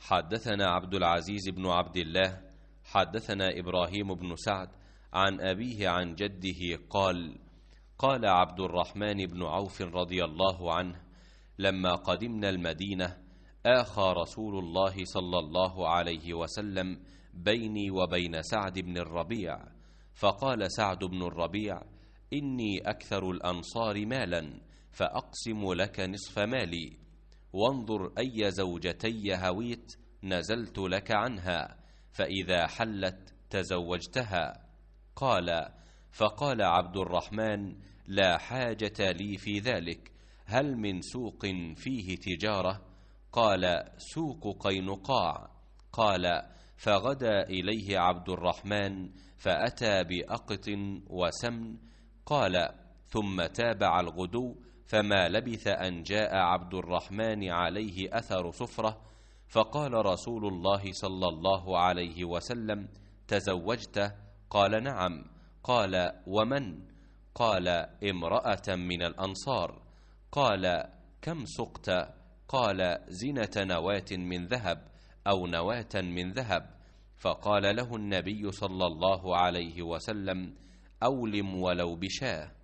حدثنا عبد العزيز بن عبد الله حدثنا إبراهيم بن سعد عن أبيه عن جده قال قال عبد الرحمن بن عوف رضي الله عنه لما قدمنا المدينة آخى رسول الله صلى الله عليه وسلم بيني وبين سعد بن الربيع فقال سعد بن الربيع إني أكثر الأنصار مالا فأقسم لك نصف مالي وانظر أي زوجتي هويت نزلت لك عنها فإذا حلت تزوجتها قال فقال عبد الرحمن لا حاجة لي في ذلك هل من سوق فيه تجارة قال سوق قينقاع قال فغدا إليه عبد الرحمن فأتى بأقط وسمن قال ثم تابع الغدو فما لبث أن جاء عبد الرحمن عليه أثر صفرة فقال رسول الله صلى الله عليه وسلم تزوجت قال نعم قال ومن قال امرأة من الأنصار قال كم سقت قال زنة نواة من ذهب أو نواة من ذهب فقال له النبي صلى الله عليه وسلم أولم ولو بشاه